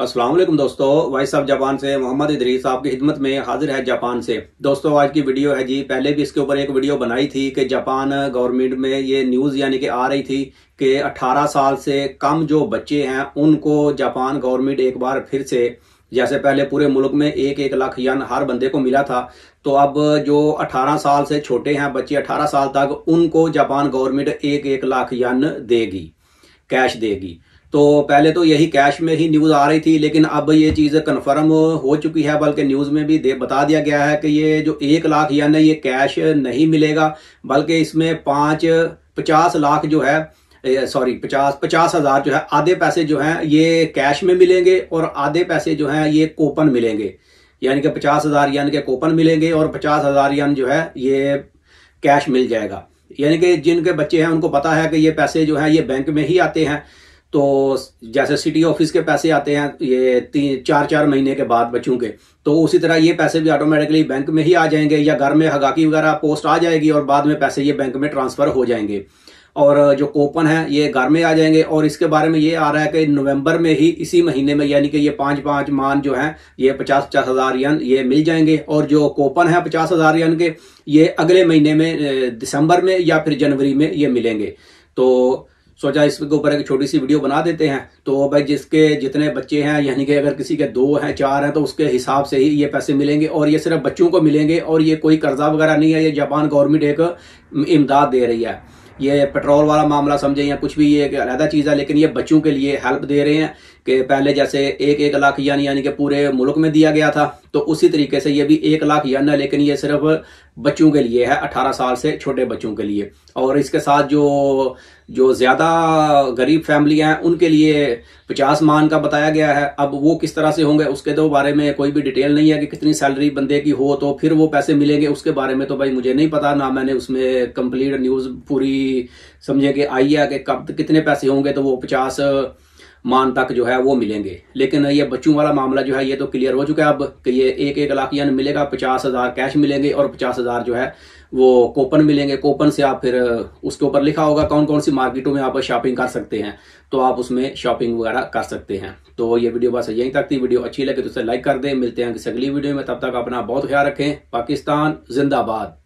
असलम दोस्तों voice of Japan से मोहम्मद इदरीस आपकी खिदमत में हाजिर है जापान से दोस्तों आज की वीडियो है जी पहले भी इसके ऊपर एक वीडियो बनाई थी कि जापान गवर्नमेंट में ये न्यूज़ यानी कि आ रही थी कि 18 साल से कम जो बच्चे हैं उनको जापान गवर्नमेंट एक बार फिर से जैसे पहले पूरे मुल्क में एक एक लाख यन हर बंदे को मिला था तो अब जो 18 साल से छोटे हैं बच्चे 18 साल तक उनको जापान गवर्नमेंट एक एक लाख यन देगी कैश देगी तो पहले तो यही कैश में ही न्यूज़ आ रही थी लेकिन अब ये चीज़ कन्फर्म हो चुकी है बल्कि न्यूज़ में भी दे बता दिया गया है कि ये जो एक लाख यानी ये कैश नहीं मिलेगा बल्कि इसमें पाँच पचास लाख जो है सॉरी पचास पचास हज़ार जो है आधे पैसे जो हैं ये कैश में मिलेंगे और आधे पैसे जो हैं ये कोपन मिलेंगे यानी कि पचास हज़ार यान के कोपन मिलेंगे और पचास हज़ार यान जो है ये कैश मिल जाएगा यानी कि जिनके बच्चे हैं उनको पता है कि ये पैसे जो हैं ये बैंक में ही आते हैं तो जैसे सिटी ऑफिस के पैसे आते हैं ये तीन चार चार महीने के बाद बच्चों के तो उसी तरह ये पैसे भी ऑटोमेटिकली बैंक में ही आ जाएंगे या घर में हगाकी वगैरह पोस्ट आ जाएगी और बाद में पैसे ये बैंक में ट्रांसफर हो जाएंगे और जो कोपन है ये घर में आ जाएंगे और इसके बारे में ये आ रहा है कि नवंबर में ही इसी महीने में यानी कि ये पाँच पाँच मान जो हैं ये पचास पचास हज़ार यन ये मिल जाएंगे और जो कोपन है पचास हज़ार यन के ये अगले महीने में दिसंबर में या फिर जनवरी में ये मिलेंगे तो सोचा इसके ऊपर एक छोटी सी वीडियो बना देते हैं तो भाई जिसके जितने बच्चे हैं यानी कि अगर किसी के दो हैं चार हैं तो उसके हिसाब से ही ये पैसे मिलेंगे और ये सिर्फ बच्चों को मिलेंगे और ये कोई कर्जा वगैरह नहीं है ये जापान गवर्नमेंट एक इमदाद दे रही है ये पेट्रोल वाला मामला समझे या कुछ भी ये एक अलहदा चीज़ है लेकिन ये बच्चों के लिए हेल्प दे रहे हैं कि पहले जैसे एक एक लाख यानी यानी कि पूरे मुल्क में दिया गया था तो उसी तरीके से ये भी एक लाख यन है लेकिन ये सिर्फ बच्चों के लिए है अठारह साल से छोटे बच्चों के लिए और इसके साथ जो जो ज़्यादा गरीब फैमिली हैं उनके लिए पचास मान का बताया गया है अब वो किस तरह से होंगे उसके तो बारे में कोई भी डिटेल नहीं है कि कितनी सैलरी बंदे की हो तो फिर वो पैसे मिलेंगे उसके बारे में तो भाई मुझे नहीं पता ना मैंने उसमें कंप्लीट न्यूज़ पूरी समझे कि आई है कि कब कितने पैसे होंगे तो वो पचास मान तक जो है वो मिलेंगे लेकिन ये बच्चों वाला मामला जो है ये तो क्लियर हो चुका है अब कि ये एक एक लाख यान मिलेगा पचास हज़ार कैश मिलेंगे और पचास हज़ार जो है वो कोपन मिलेंगे कोपन से आप फिर उसके ऊपर लिखा होगा कौन कौन सी मार्केटों में आप शॉपिंग कर सकते हैं तो आप उसमें शॉपिंग वगैरह कर सकते हैं तो ये वीडियो बस यहीं तक थी वीडियो अच्छी लगे तो उसे लाइक कर दें मिलते हैं किसी अगली वीडियो में तब तक अपना बहुत ख्याल रखें पाकिस्तान जिंदाबाद